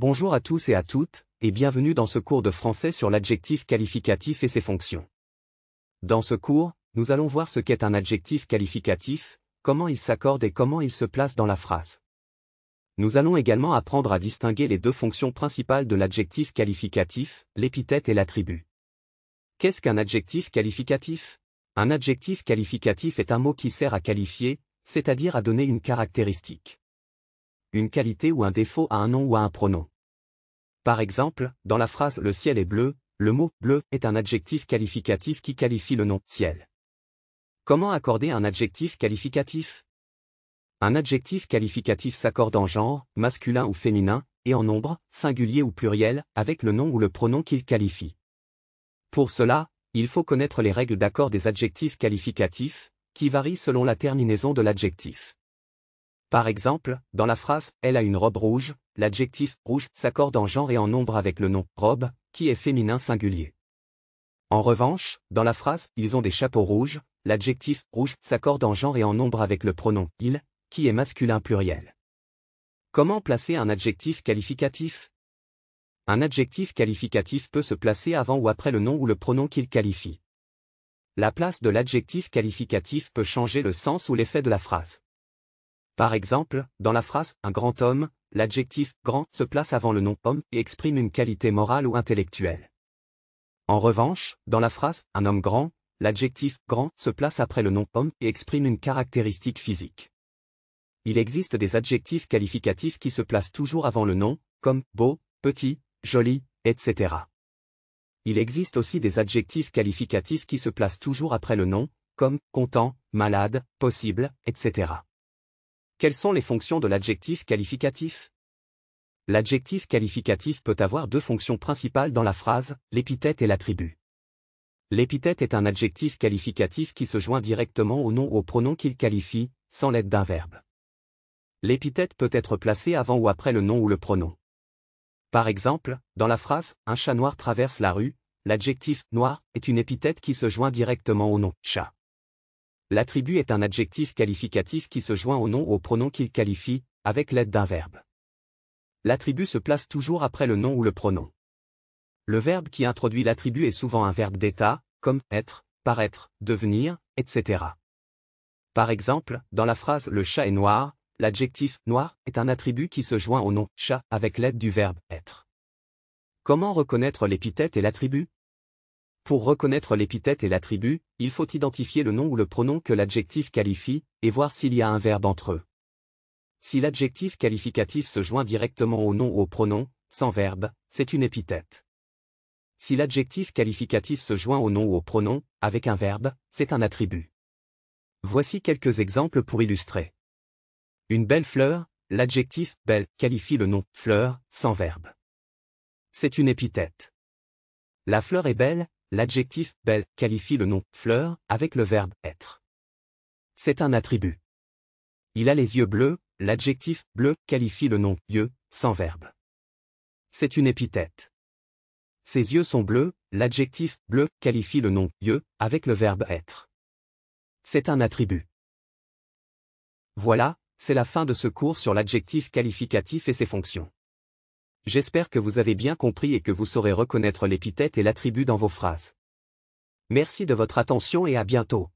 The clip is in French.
Bonjour à tous et à toutes, et bienvenue dans ce cours de français sur l'adjectif qualificatif et ses fonctions. Dans ce cours, nous allons voir ce qu'est un adjectif qualificatif, comment il s'accorde et comment il se place dans la phrase. Nous allons également apprendre à distinguer les deux fonctions principales de l'adjectif qualificatif, l'épithète et l'attribut. Qu'est-ce qu'un adjectif qualificatif Un adjectif qualificatif est un mot qui sert à qualifier, c'est-à-dire à donner une caractéristique une qualité ou un défaut à un nom ou à un pronom. Par exemple, dans la phrase Le ciel est bleu, le mot bleu est un adjectif qualificatif qui qualifie le nom ciel. Comment accorder un adjectif qualificatif Un adjectif qualificatif s'accorde en genre, masculin ou féminin, et en nombre, singulier ou pluriel, avec le nom ou le pronom qu'il qualifie. Pour cela, il faut connaître les règles d'accord des adjectifs qualificatifs, qui varient selon la terminaison de l'adjectif. Par exemple, dans la phrase Elle a une robe rouge, l'adjectif rouge s'accorde en genre et en nombre avec le nom robe, qui est féminin singulier. En revanche, dans la phrase Ils ont des chapeaux rouges, l'adjectif rouge s'accorde en genre et en nombre avec le pronom il, qui est masculin pluriel. Comment placer un adjectif qualificatif Un adjectif qualificatif peut se placer avant ou après le nom ou le pronom qu'il qualifie. La place de l'adjectif qualificatif peut changer le sens ou l'effet de la phrase. Par exemple, dans la phrase « un grand homme », l'adjectif « grand » se place avant le nom « homme » et exprime une qualité morale ou intellectuelle. En revanche, dans la phrase « un homme grand », l'adjectif « grand » se place après le nom « homme » et exprime une caractéristique physique. Il existe des adjectifs qualificatifs qui se placent toujours avant le nom, comme « beau »,« petit »,« joli », etc. Il existe aussi des adjectifs qualificatifs qui se placent toujours après le nom, comme « content »,« malade »,« possible », etc. Quelles sont les fonctions de l'adjectif qualificatif L'adjectif qualificatif peut avoir deux fonctions principales dans la phrase, l'épithète et l'attribut. L'épithète est un adjectif qualificatif qui se joint directement au nom ou au pronom qu'il qualifie, sans l'aide d'un verbe. L'épithète peut être placée avant ou après le nom ou le pronom. Par exemple, dans la phrase « un chat noir traverse la rue », l'adjectif « noir » est une épithète qui se joint directement au nom « chat ». L'attribut est un adjectif qualificatif qui se joint au nom ou au pronom qu'il qualifie, avec l'aide d'un verbe. L'attribut se place toujours après le nom ou le pronom. Le verbe qui introduit l'attribut est souvent un verbe d'état, comme être, paraître, devenir, etc. Par exemple, dans la phrase le chat est noir, l'adjectif noir est un attribut qui se joint au nom chat avec l'aide du verbe être. Comment reconnaître l'épithète et l'attribut pour reconnaître l'épithète et l'attribut, il faut identifier le nom ou le pronom que l'adjectif qualifie, et voir s'il y a un verbe entre eux. Si l'adjectif qualificatif se joint directement au nom ou au pronom, sans verbe, c'est une épithète. Si l'adjectif qualificatif se joint au nom ou au pronom, avec un verbe, c'est un attribut. Voici quelques exemples pour illustrer. Une belle fleur, l'adjectif belle qualifie le nom fleur sans verbe. C'est une épithète. La fleur est belle, L'adjectif belle qualifie le nom fleur avec le verbe être. C'est un attribut. Il a les yeux bleus, l'adjectif bleu qualifie le nom yeux sans verbe. C'est une épithète. Ses yeux sont bleus, l'adjectif bleu qualifie le nom yeux avec le verbe être. C'est un attribut. Voilà, c'est la fin de ce cours sur l'adjectif qualificatif et ses fonctions. J'espère que vous avez bien compris et que vous saurez reconnaître l'épithète et l'attribut dans vos phrases. Merci de votre attention et à bientôt.